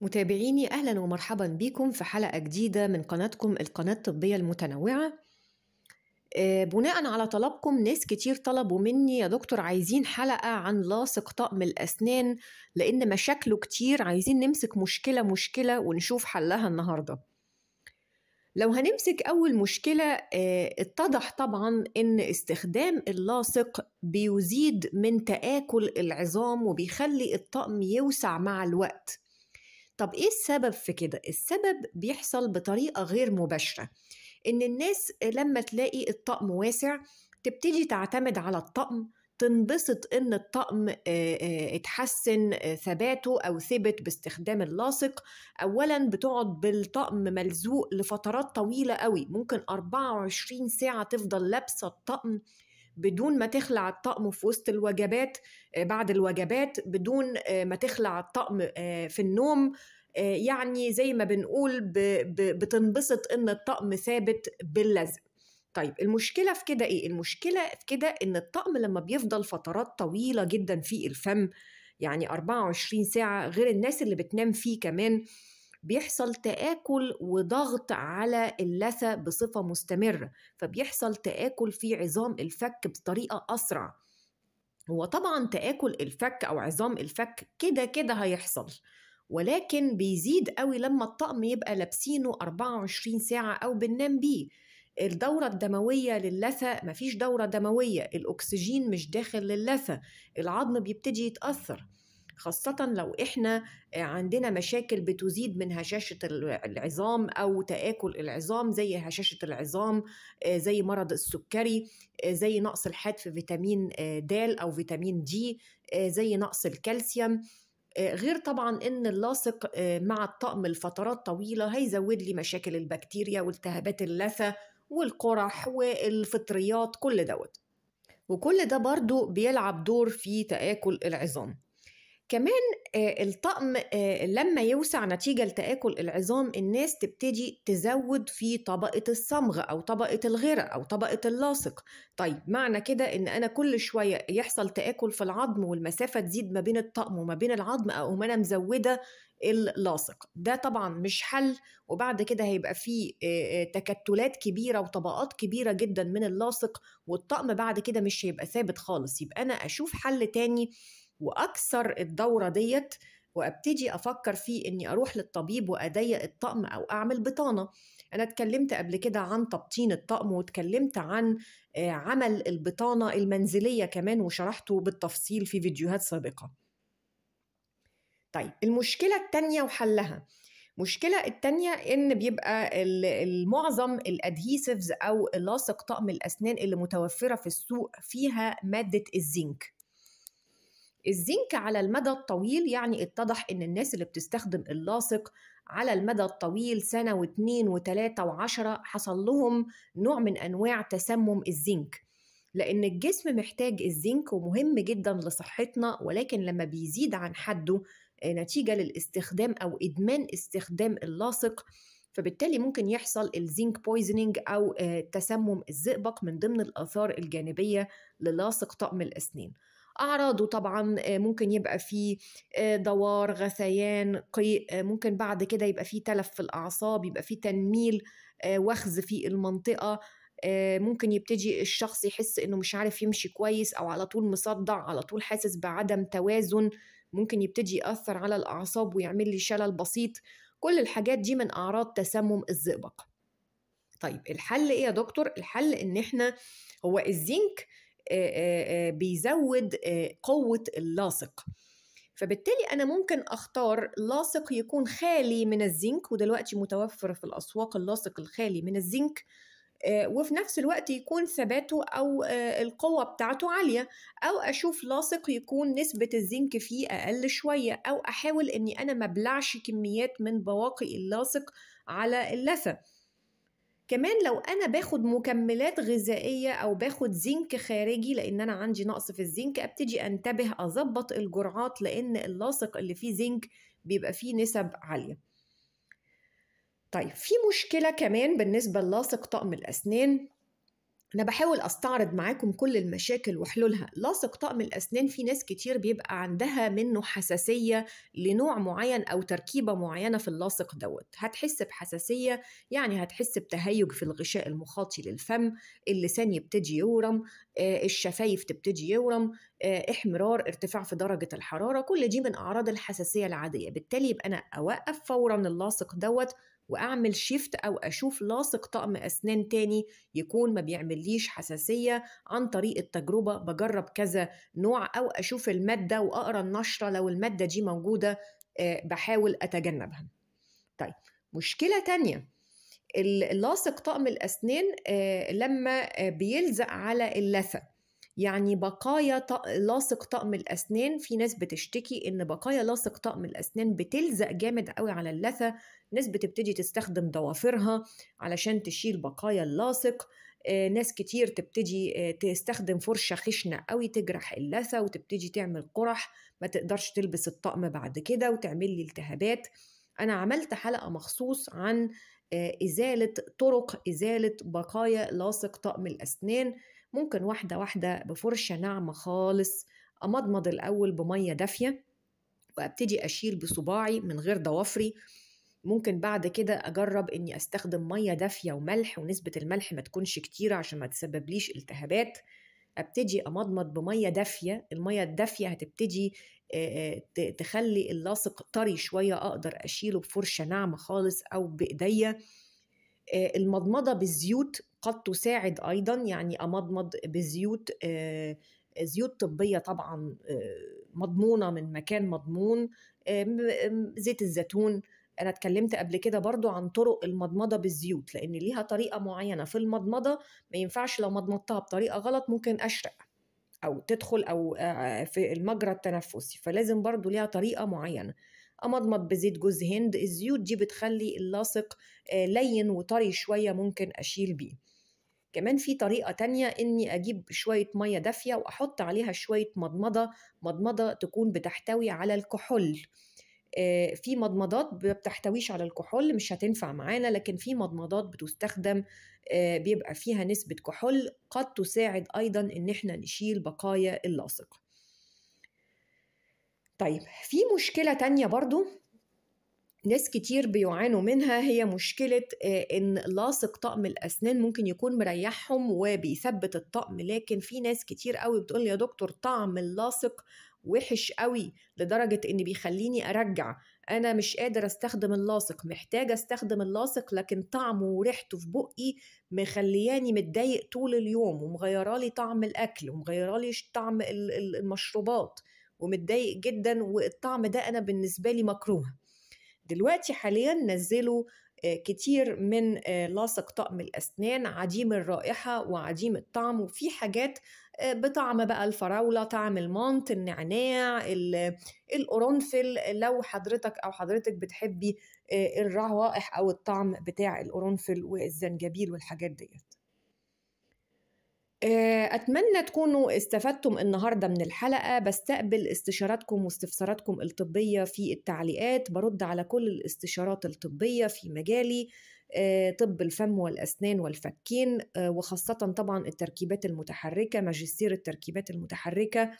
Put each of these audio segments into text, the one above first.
متابعيني أهلا ومرحبا بكم في حلقة جديدة من قناتكم القناة الطبية المتنوعة آه، بناء على طلبكم ناس كتير طلبوا مني يا دكتور عايزين حلقة عن لاصق طقم الأسنان لأن مشاكله كتير عايزين نمسك مشكلة مشكلة ونشوف حلها النهاردة لو هنمسك أول مشكلة آه، اتضح طبعا أن استخدام اللاصق بيزيد من تآكل العظام وبيخلي الطقم يوسع مع الوقت طب ايه السبب في كده السبب بيحصل بطريقه غير مباشره ان الناس لما تلاقي الطقم واسع تبتدي تعتمد على الطقم تنبسط ان الطقم اتحسن ثباته او ثبت باستخدام اللاصق اولا بتقعد بالطقم ملزوق لفترات طويله قوي ممكن 24 ساعه تفضل لابسه الطقم بدون ما تخلع الطقم في وسط الوجبات آه، بعد الوجبات بدون آه، ما تخلع الطقم آه، في النوم يعني زي ما بنقول بتنبسط ان الطقم ثابت باللزق طيب المشكله في كده ايه المشكله في كده ان الطقم لما بيفضل فترات طويله جدا في الفم يعني 24 ساعه غير الناس اللي بتنام فيه كمان بيحصل تآكل وضغط على اللثة بصفة مستمرة فبيحصل تآكل في عظام الفك بطريقة أسرع هو طبعا تآكل الفك أو عظام الفك كده كده هيحصل ولكن بيزيد قوي لما الطقم يبقى لابسينه 24 ساعة أو بننام بيه الدورة الدموية للثة مفيش دورة دموية الأكسجين مش داخل للثة العظم بيبتدي يتأثر خاصة لو إحنا عندنا مشاكل بتزيد من هشاشة العظام أو تآكل العظام زي هشاشة العظام آه، زي مرض السكري آه، زي نقص الحاد في فيتامين آه، د أو فيتامين دي زي نقص الكالسيوم غير طبعا ان اللاصق مع الطقم لفترات طويله هيزود لي مشاكل البكتيريا والتهابات اللثه والقرح والفطريات كل دوت وكل ده برضو بيلعب دور في تآكل العظام كمان آه، الطقم آه، لما يوسع نتيجة لتآكل العظام الناس تبتدي تزود في طبقة الصمغ أو طبقة الغرق أو طبقة اللاصق طيب معنى كده إن أنا كل شوية يحصل تآكل في العظم والمسافة تزيد ما بين الطقم وما بين العظم أو أنا مزودة اللاصق ده طبعا مش حل وبعد كده هيبقى فيه آه، تكتلات كبيرة وطبقات كبيرة جدا من اللاصق والطقم بعد كده مش هيبقى ثابت خالص يبقى أنا أشوف حل تاني واكسر الدوره ديت وابتدي افكر في اني اروح للطبيب واضيق الطقم او اعمل بطانه انا اتكلمت قبل كده عن تبطين الطقم واتكلمت عن آه، عمل البطانه المنزليه كمان وشرحته بالتفصيل في فيديوهات سابقه طيب المشكله الثانيه وحلها المشكلة التانية إن بيبقى معظم الأدهيسيفز أو لاصق طقم الأسنان اللي متوفرة في السوق فيها مادة الزنك الزنك على المدى الطويل يعني اتضح ان الناس اللي بتستخدم اللاصق على المدى الطويل سنة واثنين وثلاثة وعشرة حصل لهم نوع من أنواع تسمم الزنك لأن الجسم محتاج الزنك ومهم جدا لصحتنا ولكن لما بيزيد عن حده آه، نتيجة للاستخدام أو إدمان استخدام اللاصق فبالتالي ممكن يحصل الزنك بويزنينج أو آه، تسمم الزئبق من ضمن الآثار الجانبية للاصق طقم الأسنان أعراضه طبعا آه، ممكن يبقى فيه آه، دوار غثيان قيء آه، ممكن بعد كده يبقى فيه تلف في الأعصاب يبقى فيه تنميل وخز في المنطقة ممكن يبتدي الشخص يحس انه مش عارف يمشي كويس او على طول مصدع على طول حاسس بعدم توازن ممكن يبتدي ياثر على الاعصاب ويعمل لي شلل بسيط كل الحاجات دي من اعراض تسمم الزئبق طيب الحل ايه يا دكتور الحل ان احنا هو الزنك بيزود قوة اللاصق فبالتالي أنا ممكن أختار لاصق يكون خالي من الزنك ودلوقتي متوفر في الأسواق اللاصق الخالي من الزنك وفي نفس الوقت يكون ثباته أو القوة بتاعته عالية أو أشوف لاصق يكون نسبة الزنك فيه أقل شوية أو أحاول أني أنا مبلعش كميات من بواقي اللاصق على اللثة كمان لو انا باخد مكملات غذائيه او باخد زنك خارجي لان انا عندي نقص في الزنك ابتدي انتبه اظبط الجرعات لان اللاصق اللي فيه زنك بيبقى فيه نسب عاليه طيب في مشكله كمان بالنسبه للاصق طقم الاسنان أنا بحاول أستعرض معاكم كل المشاكل وحلولها لاصق طقم الأسنان في ناس كتير بيبقى عندها منه حساسية لنوع معين أو تركيبة معينة في اللاصق دوت هتحس بحساسية يعني هتحس بتهيج في الغشاء المخاطي للفم اللسان يبتدي يورم آه، الشفايف تبتدي يورم آه، احمرار ارتفاع في درجة الحرارة كل دي من أعراض الحساسية العادية بالتالي يبقى أنا أوقف فورا اللاصق دوت واعمل شيفت او اشوف لاصق طقم اسنان تاني يكون ما بيعمليش حساسيه عن طريق التجربه بجرب كذا نوع او اشوف الماده واقرا النشره لو الماده دي موجوده آه، بحاول اتجنبها طيب مشكله تانيه اللاصق طقم الاسنان آه، لما آه، بيلزق على اللثه يعني بقايا لاصق طقم الأسنان في ناس بتشتكي إن بقايا لاصق طقم الأسنان بتلزق جامد قوي على اللثة ناس بتبتدي تستخدم ضوافرها علشان تشيل بقايا اللاصق آه، ناس كتير تبتدي آه، تستخدم فرشة خشنة قوي تجرح اللثة وتبتدي تعمل قرح ما تقدرش تلبس الطقم بعد كده وتعمل لي التهابات أنا عملت حلقة مخصوص عن آه، إزالة طرق إزالة بقايا لاصق طقم الأسنان ممكن واحدة واحدة بفرشة ناعمة خالص أمضمض الأول بمية دافية وأبتدي أشيل بصباعي من غير ضوافري ممكن بعد كده أجرب إني أستخدم مية دافية وملح ونسبة الملح ما تكونش كتيرة عشان ما ليش التهابات ابتدي امضمض بميه دافيه الميه الدافيه هتبتدي تخلي اللاصق طري شويه اقدر اشيله بفرشه ناعمه خالص او بايديا المضمضه بالزيوت قد تساعد ايضا يعني امضمض بزيوت آه، زيوت طبيه طبعا آه، مضمونه من مكان مضمون آه، زيت الزيتون انا اتكلمت قبل كده برضو عن طرق المضمضه بالزيوت لان ليها طريقه معينه في المضمضه ما ينفعش لو مضمضتها بطريقه غلط ممكن اشرق او تدخل او في المجرى التنفسي فلازم برضو ليها طريقه معينه امضمض بزيت جوز هند الزيوت دي بتخلي اللاصق لين وطري شويه ممكن اشيل بيه كمان في طريقه تانية اني اجيب شويه ميه دافيه واحط عليها شويه مضمضه مضمضه تكون بتحتوي على الكحول آه، في مضمضات ما بتحتويش على الكحول مش هتنفع معانا لكن في مضمضات بتستخدم آه، بيبقى فيها نسبة كحول قد تساعد أيضا إن احنا نشيل بقايا اللاصق طيب في مشكلة تانية برضو ناس كتير بيعانوا منها هي مشكلة آه، إن لاصق طقم الأسنان ممكن يكون مريحهم وبيثبت الطقم لكن في ناس كتير قوي بتقول لي يا دكتور طعم اللاصق وحش قوي لدرجة إن بيخليني أرجع أنا مش قادر أستخدم اللاصق محتاجة أستخدم اللاصق لكن طعمه وريحته في بقي مخلياني متضايق طول اليوم ومغيرالي طعم الأكل ومغيرالي طعم المشروبات ومتضايق جدا والطعم ده أنا بالنسبة لي مكروه دلوقتي حاليا نزلوا آه، كتير من آه، لاصق طقم الأسنان عديم الرائحة وعديم الطعم وفي حاجات آه، بطعم بقى الفراولة طعم المانت النعناع القرنفل لو حضرتك أو حضرتك بتحبي الروائح أو الطعم بتاع القرنفل والزنجبيل والحاجات ديت آه، أتمنى تكونوا استفدتم النهاردة من الحلقة بستقبل استشاراتكم واستفساراتكم الطبية في التعليقات برد على كل الاستشارات الطبية في مجالي آه، طب الفم والأسنان والفكين آه، وخاصة طبعا التركيبات المتحركة ماجستير التركيبات المتحركة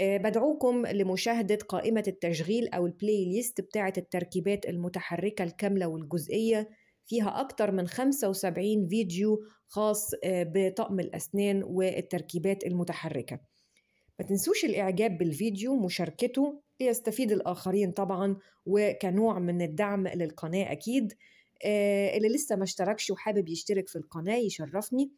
بدعوكم لمشاهدة قائمة التشغيل أو البلاي ليست بتاعة التركيبات المتحركة الكاملة والجزئية فيها أكثر من 75 فيديو خاص آه، بطقم الأسنان والتركيبات المتحركة ما تنسوش الإعجاب بالفيديو مشاركته ليستفيد الآخرين طبعا وكنوع من الدعم للقناة أكيد آه، اللي لسه ما اشتركش وحابب يشترك في القناة يشرفني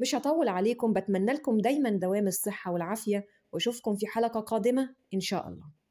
مش هطول عليكم بتمنى لكم دايما دوام الصحة والعافية واشوفكم في حلقة قادمة ان شاء الله